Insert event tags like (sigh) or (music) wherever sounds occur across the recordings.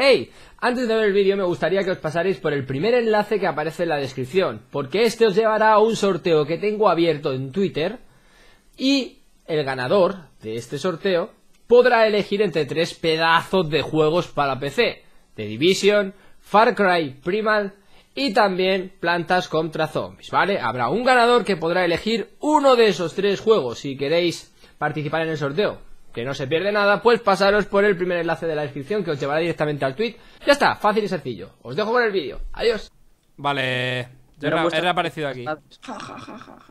¡Hey! Antes de ver el vídeo me gustaría que os pasaréis por el primer enlace que aparece en la descripción, porque este os llevará a un sorteo que tengo abierto en Twitter y el ganador de este sorteo podrá elegir entre tres pedazos de juegos para PC, The Division, Far Cry Primal y también Plantas contra Zombies, ¿vale? Habrá un ganador que podrá elegir uno de esos tres juegos si queréis participar en el sorteo que no se pierde nada, pues pasaros por el primer enlace de la descripción que os llevará directamente al tweet. Ya está, fácil y sencillo. Os dejo con el vídeo. Adiós. Vale. he, reaparecido aquí. Ja, ja, ja,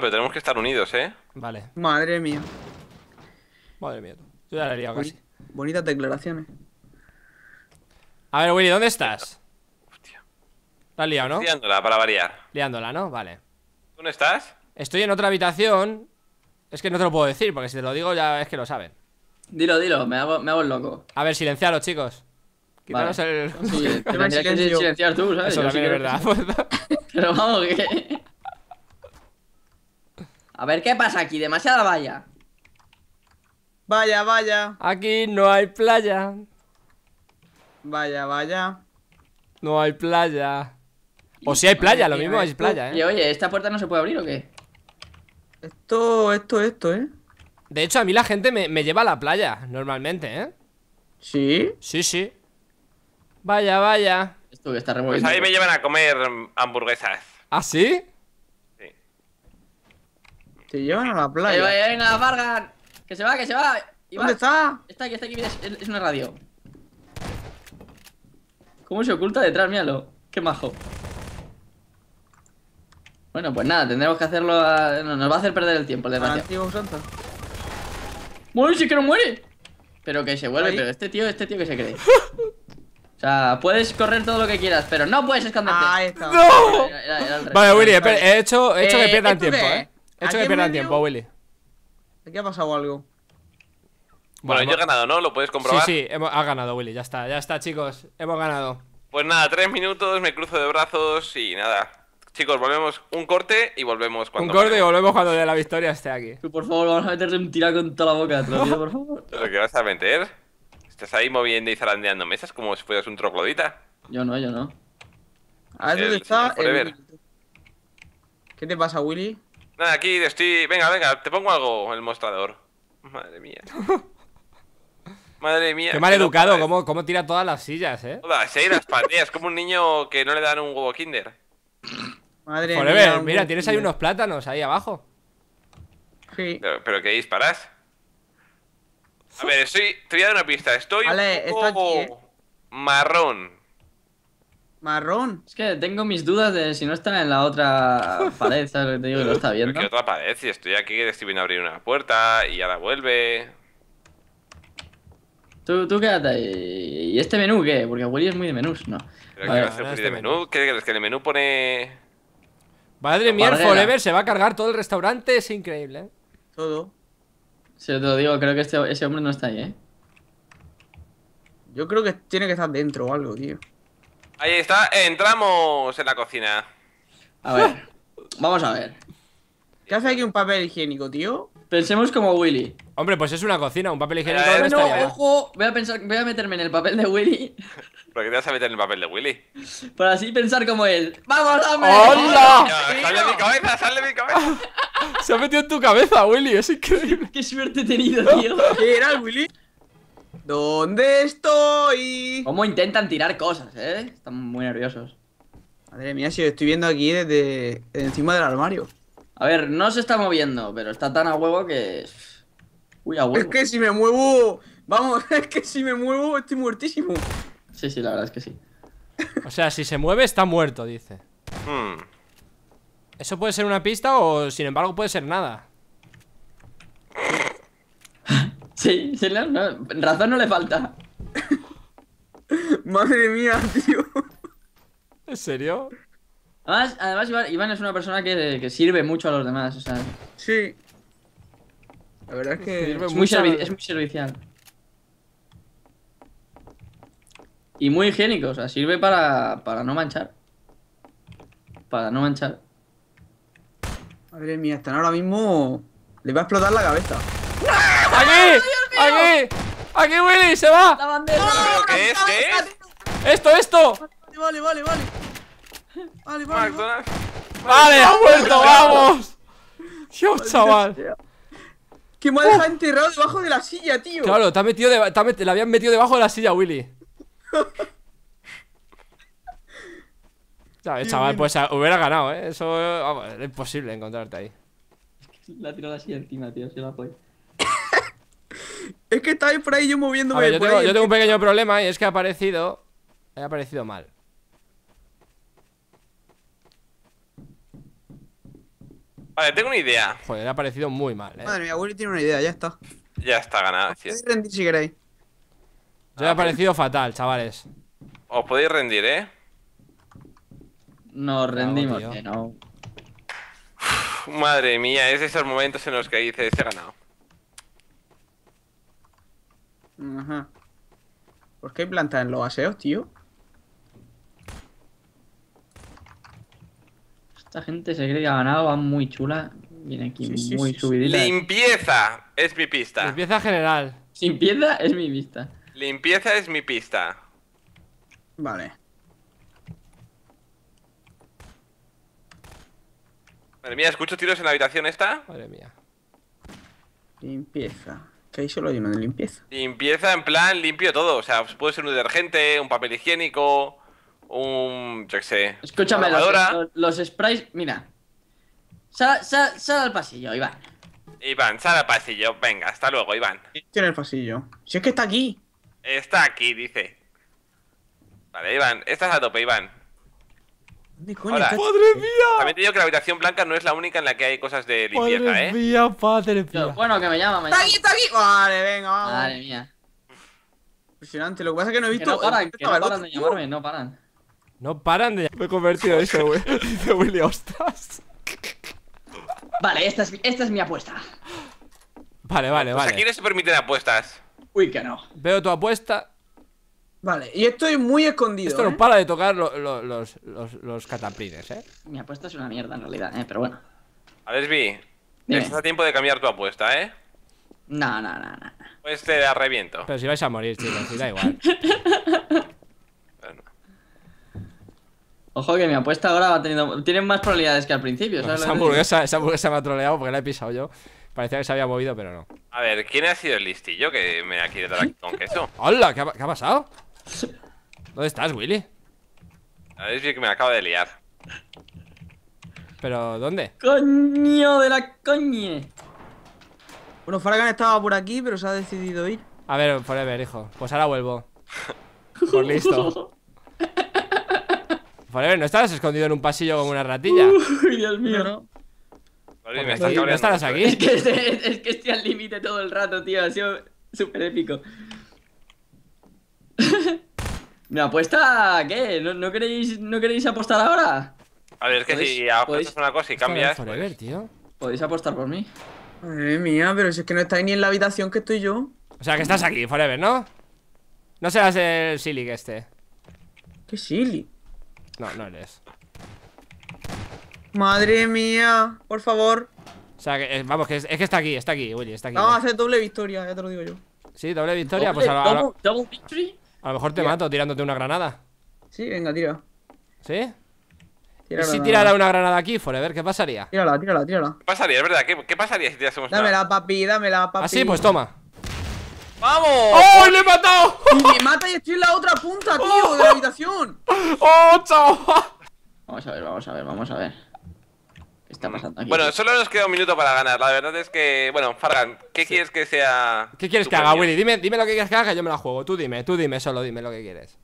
pero tenemos que estar unidos, ¿eh? Vale. Madre mía. Madre mía. Yo ya la haría Bonitas declaraciones. A ver, Willy, ¿dónde estás? La liado, ¿no? Liándola, para variar. Liándola, ¿no? Vale. ¿Dónde estás? Estoy en otra habitación. Es que no te lo puedo decir, porque si te lo digo ya es que lo saben. Dilo, dilo, me hago, el loco. A ver, silenciaros, chicos. Quítanos el. Sí, (laughs) que silenciar tú, ¿sabes? Eso verdad. (laughs) Pero vamos, que. A ver, ¿qué pasa aquí? Demasiada valla. Vaya, vaya. Aquí no hay playa. Vaya, vaya. No hay playa. O si hay playa, lo mismo hay playa, ¿eh? Y oye, ¿esta puerta no se puede abrir o qué? Esto, esto, esto, ¿eh? De hecho, a mí la gente me, lleva a la playa, normalmente, ¿eh? ¿Sí? Sí, sí. Vaya, vaya. Esto que está removiendo. Pues ahí me llevan a comer hamburguesas. ¿Ah, sí? Sí. Te llevan a la playa. Ahí va, ahí Que se va, que se va. ¿Dónde está? Está aquí, está aquí. Es, es una radio. ¿Cómo se oculta detrás? Míralo. Qué majo. Bueno, pues nada, tendremos que hacerlo Nos va a hacer perder el tiempo, el desgraciado. ¡Muere, si que no muere! Pero que se vuelve, pero este tío, este tío que se cree. O sea, puedes correr todo lo que quieras, pero no puedes esconderte. ¡No! vale, Willy, he hecho, he hecho que eh, pierdan tiempo, eh. ¿eh? He hecho que pierdan tiempo, Willy. Aquí ha pasado algo. Bueno, yo he ganado, ¿no? ¿Lo puedes comprobar? Sí, sí, hemos... ha ganado, Willy, ya está, ya está, chicos. Hemos ganado. Pues nada, tres minutos, me cruzo de brazos y nada. Chicos, volvemos un corte y volvemos cuando. Un corte y volvemos cuando de la victoria esté aquí. Por favor, vamos a meterle un tira con toda la boca, te por favor. (laughs) qué vas a meter? Estás ahí moviendo y zarandeando mesas como si fueras un troclodita? Yo no, yo no. A ver, ¿dónde está? ¿Qué te pasa, Willy? Nada, aquí estoy. Venga, venga, te pongo algo en el mostrador. Madre mía. (laughs) Madre mía. Qué mal educado, ¿eh? cómo, cómo tira todas las sillas, eh. Todas, eh, las Es como un niño que no le dan un huevo Kinder. Madre mía, mira, tienes ahí unos plátanos ahí abajo. Sí. ¿Pero qué disparas? A ver, estoy, te voy una pista. Estoy un poco eh. marrón. ¿Marrón? Es que tengo mis dudas de si no está en la otra (laughs) pared, ¿sabes lo que te digo? Que no está viendo. ¿Qué otra pared? Si estoy aquí, estoy viendo abrir una puerta y ahora vuelve. Tú, tú quédate ahí. ¿Y este menú qué? Porque Willy es muy de menús, ¿no? ¿Pero qué va a hacer este de menú? ¿Qué crees? ¿Que el menú pone...? Madre mía, Forever se va a cargar todo el restaurante, es increíble, ¿eh? Todo. Se lo digo, creo que este, ese hombre no está ahí, ¿eh? Yo creo que tiene que estar dentro o algo, tío. Ahí está, entramos en la cocina. A ver, vamos a ver. ¿Qué hace aquí un papel higiénico, tío? Pensemos como Willy. Hombre, pues es una cocina, un papel higiénico. ojo, voy a, pensar, voy a meterme en el papel de Willy. ¿Por qué te vas a meter en el papel de Willy? Para así pensar como él. ¡Vamos, dame! ¡Hola! ¡Sale de mi cabeza! ¡Sale de mi cabeza! (laughs) Se ha metido en tu cabeza, Willy. Es increíble. Qué suerte he tenido, tío. (laughs) ¿Qué era, Willy? ¿Dónde estoy? ¿Cómo intentan tirar cosas, eh? Están muy nerviosos. Madre mía, si lo estoy viendo aquí desde encima del armario. A ver, no se está moviendo, pero está tan a huevo que... Uy, a huevo. Es que si me muevo... Vamos, (laughs) es que si me muevo estoy muertísimo. Sí, sí, la verdad es que sí. O sea, si se mueve está muerto, dice. Hmm. Eso puede ser una pista o, sin embargo, puede ser nada. (laughs) sí, sí razón no le falta. (laughs) Madre mía, tío. (laughs) ¿En serio? Además, Iván, es una persona que, sirve mucho a los demás, o sea. Sí. La verdad es que. es muy servicial. Y muy higiénico, o sea, sirve para, para no manchar. Para no manchar. Madre mía, están ahora mismo. Le va a explotar la cabeza. ¡Aquí! ¡Aquí! ¡Aquí, Willy! ¡Se va! La bandera. ¡No! ¿Qué es? ¿Qué es? ¡Esto, esto! Vale, vale, vale. Vale, vale. Vale, ha muerto, vamos. Dios, chaval. Que mal ha dejado enterrado debajo de la silla, tío. Claro, te, ha metido te la habían metido debajo de la silla, Willy chaval, pues hubiera ganado, ¿eh? Eso es imposible encontrarte ahí. La tiró así encima, tío, se la fue. es que estaba ahí por ahí yo moviéndome. yo, tengo, un pequeño problema y es que ha aparecido. Ha aparecido mal. Vale, tengo una idea. Joder, ha aparecido muy mal, eh. Madre mía, Willy tiene una idea, ya está. Ya está ganada. si queréis. Yo me ha parecido fatal, chavales. Os podéis rendir, ¿eh? Nos rendimos, eh, no. madre mía, es de esos momentos en los que dices, he ganado. Ajá. ¿Por qué hay plantas en los aseos, tío? Esta gente se cree que ha ganado, va muy chula. Viene aquí muy sí, ¡Limpieza! Es mi pista. Limpieza general. Limpieza es mi pista. Limpieza es mi pista. Vale. Madre mía, escucho tiros en la habitación esta. Madre mía. Limpieza. ¿Qué ahí solo hay de limpieza. Limpieza en plan limpio todo. O sea, puede ser un detergente, un papel higiénico, un. yo qué sé. Escúchame, los, los, sprays. Mira. Sal, sal, sal al pasillo, Iván. Iván, sal al pasillo. Venga, hasta luego, Iván. ¿Qué en el pasillo. Si es que está aquí. Está aquí, dice. Vale, Iván, estás a tope, Iván. ¡Madre mía! También te digo que la habitación blanca no es la única en la que hay cosas de limpieza, ¡Madre ¿eh? mía, padre mía! Bueno, que me llama, ¡Está aquí, está aquí! Vale, venga, vamos. Madre mía. Impresionante, lo que pasa es que no he visto. Que no paran, de llamarme, no paran. No paran de. Me he convertido en eso, güey. (laughs) Dice Willy, ostras. Vale, esta es, esta es mi apuesta. Vale, vale, pues vale. Aquí no se permiten apuestas. Uy, que no. Veo tu apuesta. Vale, y estoy muy escondido. Esto no ¿eh? para de tocar los, los, cataplines, ¿eh? Mi apuesta es una mierda en realidad, eh, pero bueno. A ver, a tiempo de cambiar tu apuesta, ¿eh? No, no, no, no. Pues te arreviento Pero si vais a morir, chicos, si da igual. (laughs) Ojo que mi apuesta ahora va teniendo. Tienen más probabilidades que al principio, pues ¿sabes? Esa hamburguesa, esa hamburguesa me ha troleado porque la he pisado yo. Parecía que se había movido, pero no. A ver, ¿quién ha sido el listillo que me ha quitado aquí con queso? ¡Hola! ¿Qué ha, pasado? ¿Dónde estás, Willy? A ver, que me acabo de liar. ¿Pero dónde? ¡Coño de la coñe! Bueno, Fargan estaba por aquí, pero se ha decidido ir. A ver, Forever, hijo. Pues ahora vuelvo. por listo. (laughs) Forever, ¿no estabas escondido en un pasillo como una ratilla? Uy, Dios mío, no estarás aquí? Eh. Es que, es, estoy al límite todo el rato, tío. Ha sido súper épico. (laughs) ¿Me apuesta? ¿Qué? ¿No, queréis, ¿No queréis apostar ahora? A ver, es que si apuestas una cosa y cambia pues- Podéis apostar por mí. Madre mía, pero si es que no estáis ni en la habitación que estoy yo. O sea, que estás aquí, Forever, ¿no? No seas el silly que este. ¿Qué silly? No, no eres. Madre mía, por favor. O sea, que, eh, vamos, que es, que está aquí, está aquí, oye, está aquí. Vamos a hacer doble victoria, ya te lo digo yo. Sí, doble victoria, pues a, lo, victory. a lo mejor te mato tirándote una granada. Sí, venga, tira. ¿Sí? si tirara una granada aquí, Forever, ¿qué pasaría? Tírala, tírala, tírala. ¿Qué pasaría? Es verdad, ¿qué, pasaría si tirásemos una? Dámela, papi, dámela, papi. Así, ah, pues toma. ¡Vamos! ¡Oh, le he matado! Y me mata y estoy en la otra punta, tío, de la habitación. (laughs) ¡Oh, chao! Vamos a ver, vamos a ver, vamos a ver. Bueno, solo nos queda un minuto para ganar. La verdad es que, bueno, Fargan, ¿qué quieres que sea? ¿Qué quieres que haga, Willy? Dime, lo que quieres que haga, yo me la juego. Tú dime, tú dime, solo dime lo que quieres.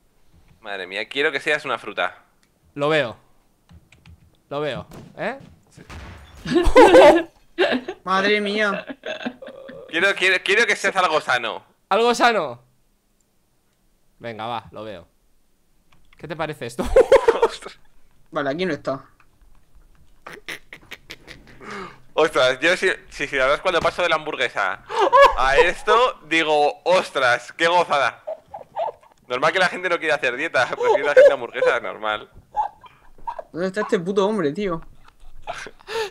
Madre mía, quiero que seas una fruta. Lo veo. Lo veo, ¿eh? (laughs) Madre mía. quiero que seas algo sano. ¿Algo sano? Venga, va, lo veo. ¿Qué te parece esto? (laughs) vale, aquí no está. ostras, yo si, si, si, la verdad es cuando paso de la hamburguesa a esto, digo, ostras, qué gozada. Normal que la gente no quiera hacer dieta, prefiere pues la gente hamburguesa, normal. ¿Dónde está este puto hombre, tío?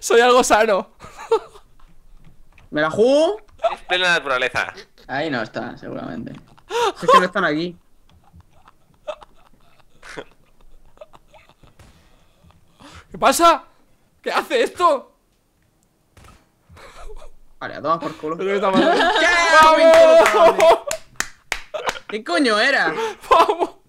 Soy algo sano. ¿Me la jugo Es plena naturaleza. Ahí no está, seguramente. es que no están aquí. ¿Qué pasa? ¿Qué hace esto? Vale, a tomar por culo. ¿Qué? ¡Vamos! ¿Qué coño era? ¡Vamos!